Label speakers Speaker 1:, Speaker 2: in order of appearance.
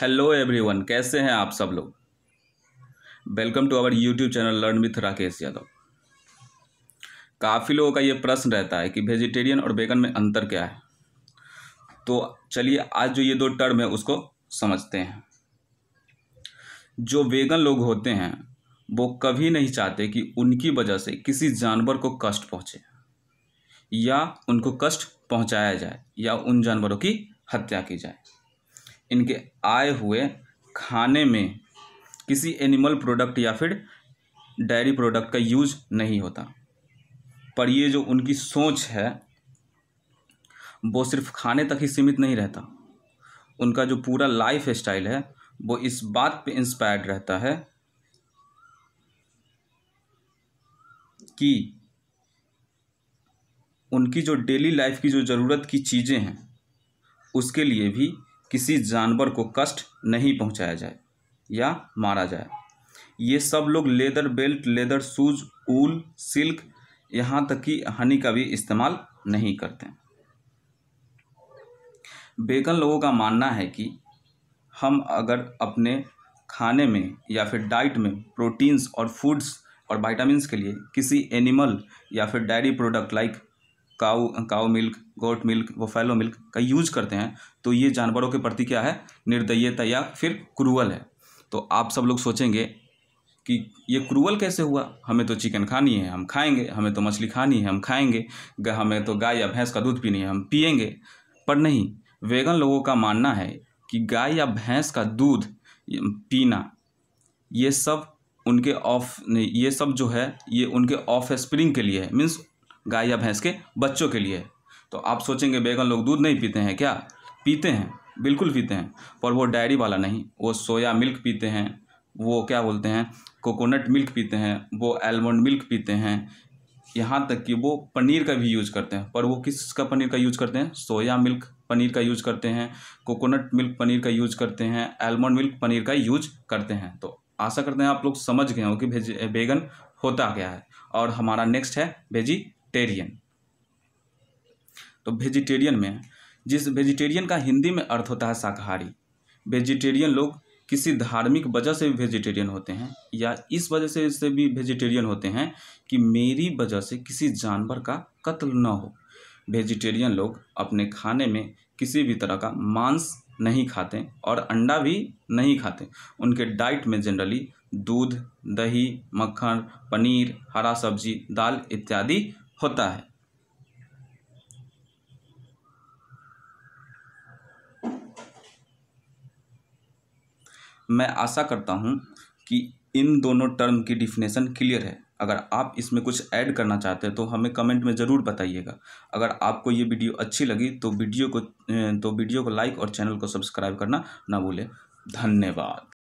Speaker 1: hello everyone कैसे हैं आप सब लोग welcome to our YouTube channel learn with Rakesh Yadav काफ़ी लोगों का ये प्रश्न रहता है कि वेजिटेरियन और वेगन में अंतर क्या है तो चलिए आज जो ये दो टर्म है उसको समझते हैं जो वेगन लोग होते हैं वो कभी नहीं चाहते कि उनकी वजह से किसी जानवर को कष्ट पहुँचे या उनको कष्ट पहुँचाया जाए या उन जानवरों की हत्या की जाए इनके आए हुए खाने में किसी एनिमल प्रोडक्ट या फिर डेयरी प्रोडक्ट का यूज नहीं होता पर ये जो उनकी सोच है वो सिर्फ खाने तक ही सीमित नहीं रहता उनका जो पूरा लाइफ स्टाइल है वो इस बात पे इंस्पायर्ड रहता है कि उनकी जो डेली लाइफ की जो ज़रूरत की चीज़ें हैं उसके लिए भी किसी जानवर को कष्ट नहीं पहुंचाया जाए या मारा जाए ये सब लोग leather belt leather shoes wool silk यहाँ तक कि हनी का भी इस्तेमाल नहीं करते बेकन लोगों का मानना है कि हम अगर अपने खाने में या फिर डाइट में प्रोटीन्स और फूड्स और वाइटामस के लिए किसी एनिमल या फिर dairy product like cow cow milk goat milk buffalo milk का यूज करते हैं तो ये जानवरों के प्रति क्या है निर्दयता या फिर क्रूअल है तो आप सब लोग सोचेंगे कि ये क्रूअल कैसे हुआ हमें तो चिकन खानी है हम खाएंगे हमें तो मछली खानी है हम खाएंगे हमें तो गाय या भैंस का दूध पीनी है हम पियेंगे पर नहीं वेगन लोगों का मानना है कि गाय या भैंस का दूध पीना ये सब उनके ऑफ ये सब जो है ये उनके ऑफ स्प्रिंग के लिए है मीन्स गाय या भैंस के बच्चों के लिए तो आप सोचेंगे बेगन लोग दूध नहीं पीते हैं क्या पीते हैं बिल्कुल पीते हैं पर वो डायरी वाला नहीं वो सोया मिल्क पीते हैं वो क्या बोलते हैं कोकोनट मिल्क पीते हैं वो एलमंड मिल्क पीते हैं यहाँ तक कि वो पनीर का भी यूज़ करते हैं पर वो किसका पनीर का यूज़ करते हैं सोया मिल्क पनीर का यूज करते हैं कोकोनट मिल्क पनीर का यूज करते हैं एलमंड मिल्क पनीर का यूज करते हैं तो आशा करते हैं आप लोग समझ गए हो कि बेगन होता क्या है और हमारा नेक्स्ट है भेजी वेजिटेरियन तो वेजिटेरियन में जिस वेजिटेरियन का हिंदी में अर्थ होता है शाकाहारी वेजिटेरियन लोग किसी धार्मिक वजह से भी वेजिटेरियन होते हैं या इस वजह से इससे भी वेजिटेरियन होते हैं कि मेरी वजह से किसी जानवर का कत्ल न हो वेजिटेरियन लोग अपने खाने में किसी भी तरह का मांस नहीं खाते और अंडा भी नहीं खाते उनके डाइट में जनरली दूध दही मक्खन पनीर हरा सब्जी दाल इत्यादि होता है मैं आशा करता हूँ कि इन दोनों टर्म की डिफिनेशन क्लियर है अगर आप इसमें कुछ ऐड करना चाहते हैं तो हमें कमेंट में ज़रूर बताइएगा अगर आपको ये वीडियो अच्छी लगी तो वीडियो को तो वीडियो को लाइक और चैनल को सब्सक्राइब करना ना भूलें धन्यवाद